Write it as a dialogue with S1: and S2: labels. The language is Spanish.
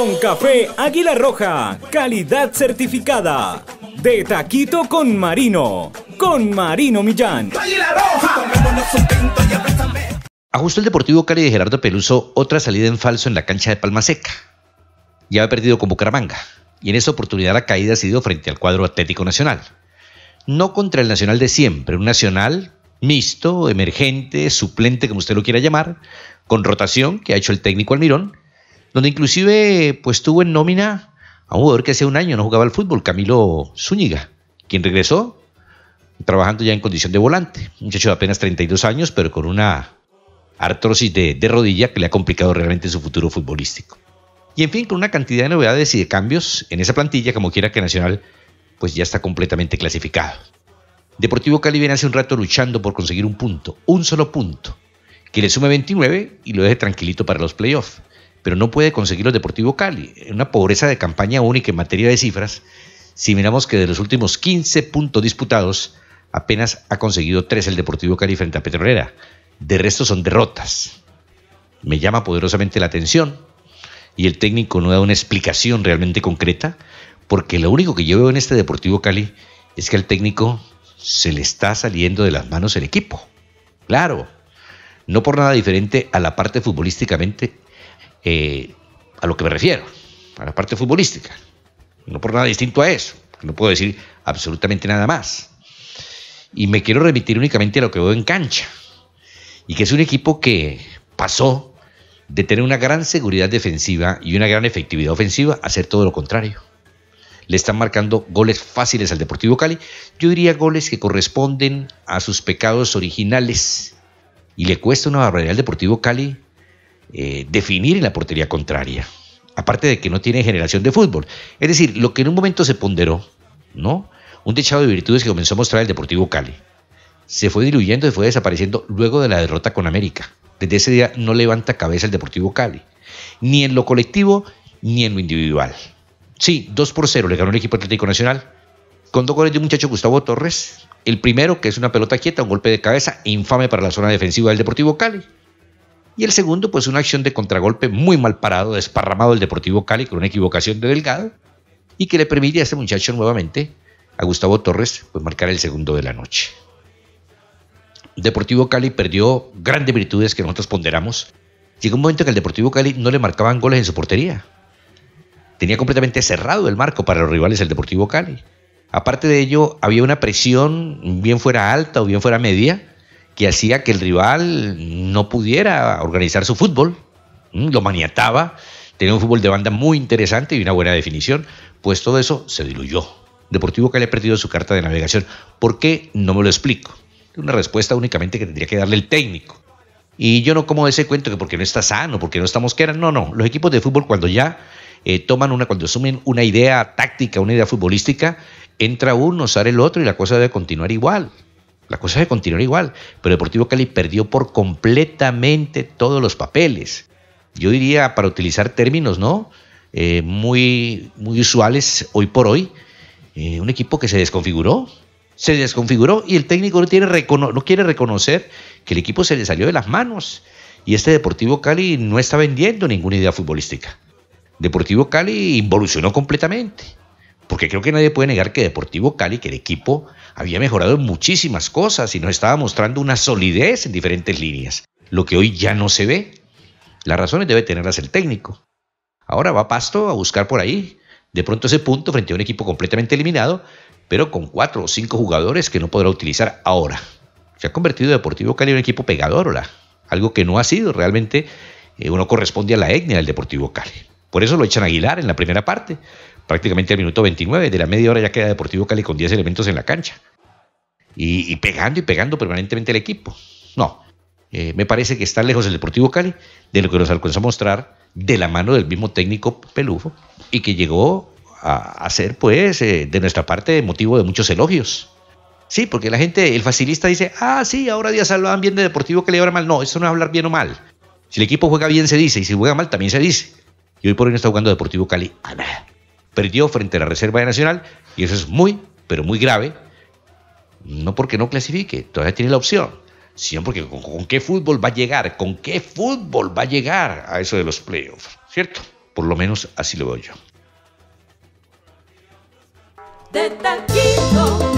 S1: con café Águila Roja, calidad certificada. De taquito con Marino, con Marino Millán. ¡Águila Roja! Ajustó el Deportivo Cali de Gerardo Peluso otra salida en falso en la cancha de Palma Seca. Ya ha perdido con Bucaramanga, y en esa oportunidad la caída ha sido frente al cuadro Atlético Nacional. No contra el Nacional de siempre, un Nacional mixto, emergente, suplente, como usted lo quiera llamar, con rotación que ha hecho el técnico Almirón, donde inclusive pues tuvo en nómina a un jugador que hace un año no jugaba al fútbol, Camilo Zúñiga, quien regresó trabajando ya en condición de volante. Un muchacho de apenas 32 años, pero con una artrosis de, rodilla que le ha complicado realmente su futuro futbolístico. Y en fin, con una cantidad de novedades y de cambios en esa plantilla, como quiera que Nacional pues ya está completamente clasificado. Deportivo Cali viene hace un rato luchando por conseguir un punto, un solo punto, que le sume 29 y lo deje tranquilito para los playoffs pero no puede conseguirlo Deportivo Cali. Una pobreza de campaña única en materia de cifras, si miramos que de los últimos 15 puntos disputados, apenas ha conseguido 3 el Deportivo Cali frente a Petrolera. De resto son derrotas. Me llama poderosamente la atención y el técnico no da una explicación realmente concreta, porque lo único que yo veo en este Deportivo Cali es que al técnico se le está saliendo de las manos el equipo. Claro, no por nada diferente a la parte futbolísticamente eh, a lo que me refiero, a la parte futbolística. No por nada distinto a eso, no puedo decir absolutamente nada más. Y me quiero remitir únicamente a lo que veo en cancha, y que es un equipo que pasó de tener una gran seguridad defensiva y una gran efectividad ofensiva a hacer todo lo contrario. Le están marcando goles fáciles al Deportivo Cali, yo diría goles que corresponden a sus pecados originales, y le cuesta una barbaridad al Deportivo Cali eh, definir en la portería contraria. Aparte de que no tiene generación de fútbol. Es decir, lo que en un momento se ponderó, ¿no? Un techado de virtudes que comenzó a mostrar el Deportivo Cali. Se fue diluyendo y fue desapareciendo luego de la derrota con América. Desde ese día no levanta cabeza el Deportivo Cali. Ni en lo colectivo, ni en lo individual. Sí, 2 por 0 le ganó el equipo Atlético Nacional. Con dos goles de un muchacho Gustavo Torres. El primero, que es una pelota quieta, un golpe de cabeza infame para la zona defensiva del Deportivo Cali. Y el segundo, pues una acción de contragolpe muy mal parado, desparramado el Deportivo Cali con una equivocación de Delgado y que le permitía a este muchacho nuevamente, a Gustavo Torres, pues marcar el segundo de la noche. Deportivo Cali perdió grandes virtudes que nosotros ponderamos. Llegó un momento en que el Deportivo Cali no le marcaban goles en su portería. Tenía completamente cerrado el marco para los rivales del Deportivo Cali. Aparte de ello, había una presión, bien fuera alta o bien fuera media, que hacía que el rival no pudiera organizar su fútbol, lo maniataba, tenía un fútbol de banda muy interesante y una buena definición, pues todo eso se diluyó. Deportivo que ha perdido su carta de navegación. ¿Por qué? No me lo explico. Una respuesta únicamente que tendría que darle el técnico. Y yo no como ese cuento que porque no está sano, porque no estamos mosquera. No, no. Los equipos de fútbol cuando ya eh, toman una, cuando asumen una idea táctica, una idea futbolística, entra uno, sale el otro y la cosa debe continuar igual. La cosa se continuó igual, pero Deportivo Cali perdió por completamente todos los papeles. Yo diría, para utilizar términos, ¿no? Eh, muy, muy usuales hoy por hoy, eh, un equipo que se desconfiguró, se desconfiguró y el técnico no, no quiere reconocer que el equipo se le salió de las manos y este Deportivo Cali no está vendiendo ninguna idea futbolística. Deportivo Cali involucionó completamente porque creo que nadie puede negar que Deportivo Cali, que el equipo había mejorado en muchísimas cosas y nos estaba mostrando una solidez en diferentes líneas, lo que hoy ya no se ve. Las razones debe tenerlas el técnico. Ahora va Pasto a buscar por ahí, de pronto ese punto frente a un equipo completamente eliminado, pero con cuatro o cinco jugadores que no podrá utilizar ahora. Se ha convertido Deportivo Cali en un equipo pegador, algo que no ha sido realmente, eh, uno corresponde a la etnia del Deportivo Cali. Por eso lo echan a Aguilar en la primera parte, prácticamente al minuto 29, de la media hora ya queda Deportivo Cali con 10 elementos en la cancha. Y, pegando y pegando permanentemente el equipo. No, eh, me parece que está lejos el Deportivo Cali de lo que nos alcanzó a mostrar de la mano del mismo técnico Pelufo y que llegó a, ser, pues, eh, de nuestra parte motivo de muchos elogios. Sí, porque la gente, el facilista dice, ah, sí, ahora Díaz hablaban bien de Deportivo Cali, ahora mal. No, eso no es hablar bien o mal. Si el equipo juega bien, se dice, y si juega mal, también se dice. Y hoy por hoy no está jugando Deportivo Cali a Perdió frente a la Reserva Nacional y eso es muy, pero muy grave. No porque no clasifique, todavía tiene la opción, sino porque con, qué fútbol va a llegar, con qué fútbol va a llegar a eso de los playoffs, ¿cierto? Por lo menos así lo veo yo.